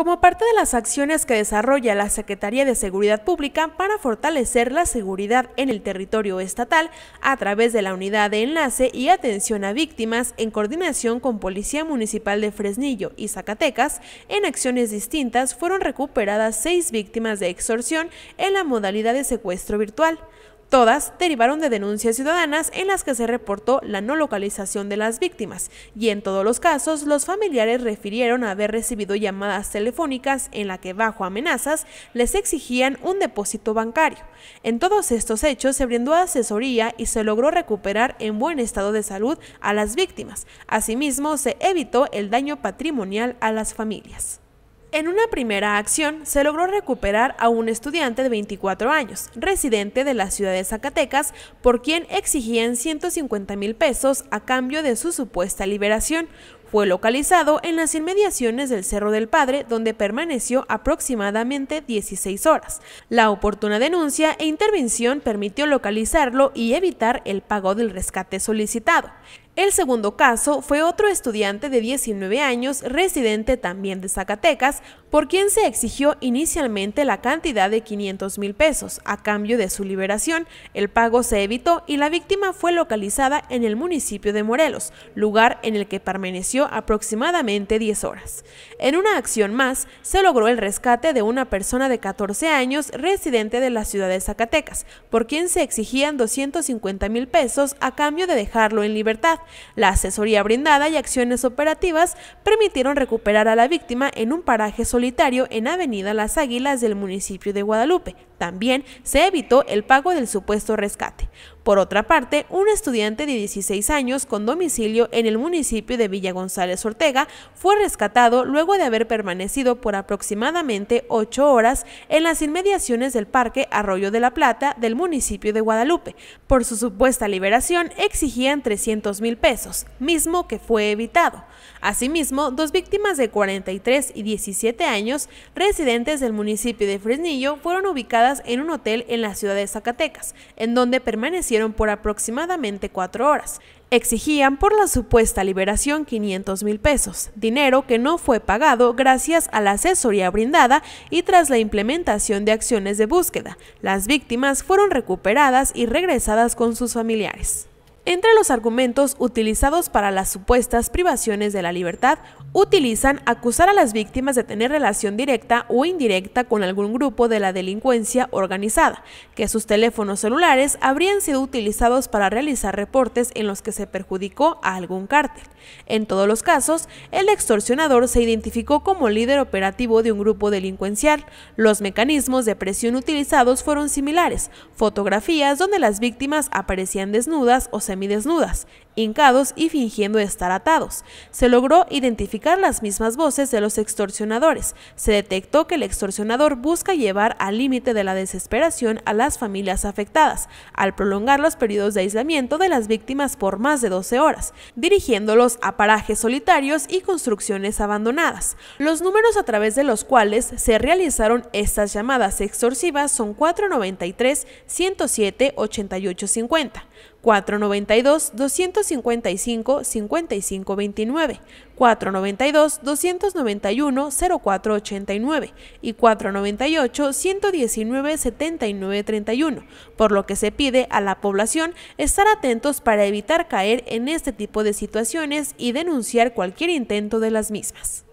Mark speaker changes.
Speaker 1: como parte de las acciones que desarrolla la Secretaría de Seguridad Pública para fortalecer la seguridad en el territorio estatal a través de la Unidad de Enlace y Atención a Víctimas en coordinación con Policía Municipal de Fresnillo y Zacatecas, en acciones distintas fueron recuperadas seis víctimas de extorsión en la modalidad de secuestro virtual. Todas derivaron de denuncias ciudadanas en las que se reportó la no localización de las víctimas y en todos los casos los familiares refirieron haber recibido llamadas telefónicas en la que bajo amenazas les exigían un depósito bancario. En todos estos hechos se brindó asesoría y se logró recuperar en buen estado de salud a las víctimas. Asimismo, se evitó el daño patrimonial a las familias. En una primera acción se logró recuperar a un estudiante de 24 años, residente de la ciudad de Zacatecas, por quien exigían 150 mil pesos a cambio de su supuesta liberación. Fue localizado en las inmediaciones del Cerro del Padre, donde permaneció aproximadamente 16 horas. La oportuna denuncia e intervención permitió localizarlo y evitar el pago del rescate solicitado. El segundo caso fue otro estudiante de 19 años, residente también de Zacatecas, por quien se exigió inicialmente la cantidad de 500 mil pesos a cambio de su liberación. El pago se evitó y la víctima fue localizada en el municipio de Morelos, lugar en el que permaneció aproximadamente 10 horas. En una acción más, se logró el rescate de una persona de 14 años, residente de la ciudad de Zacatecas, por quien se exigían 250 mil pesos a cambio de dejarlo en libertad la asesoría brindada y acciones operativas permitieron recuperar a la víctima en un paraje solitario en Avenida Las Águilas del municipio de Guadalupe. También se evitó el pago del supuesto rescate. Por otra parte, un estudiante de 16 años con domicilio en el municipio de Villa González Ortega fue rescatado luego de haber permanecido por aproximadamente 8 horas en las inmediaciones del Parque Arroyo de la Plata del municipio de Guadalupe. Por su supuesta liberación exigían 300 mil pesos, mismo que fue evitado. Asimismo, dos víctimas de 43 y 17 años, residentes del municipio de Fresnillo, fueron ubicadas en un hotel en la ciudad de Zacatecas, en donde permanecían por aproximadamente cuatro horas. Exigían por la supuesta liberación 500 mil pesos, dinero que no fue pagado gracias a la asesoría brindada y tras la implementación de acciones de búsqueda. Las víctimas fueron recuperadas y regresadas con sus familiares. Entre los argumentos utilizados para las supuestas privaciones de la libertad, utilizan acusar a las víctimas de tener relación directa o indirecta con algún grupo de la delincuencia organizada, que sus teléfonos celulares habrían sido utilizados para realizar reportes en los que se perjudicó a algún cártel. En todos los casos, el extorsionador se identificó como líder operativo de un grupo delincuencial. Los mecanismos de presión utilizados fueron similares, fotografías donde las víctimas aparecían desnudas o semidesnudas, hincados y fingiendo estar atados. Se logró identificar las mismas voces de los extorsionadores. Se detectó que el extorsionador busca llevar al límite de la desesperación a las familias afectadas, al prolongar los periodos de aislamiento de las víctimas por más de 12 horas, dirigiéndolos a parajes solitarios y construcciones abandonadas. Los números a través de los cuales se realizaron estas llamadas extorsivas son 493, 107, 8850 492-255-5529, 492-291-0489 y 498-119-7931, por lo que se pide a la población estar atentos para evitar caer en este tipo de situaciones y denunciar cualquier intento de las mismas.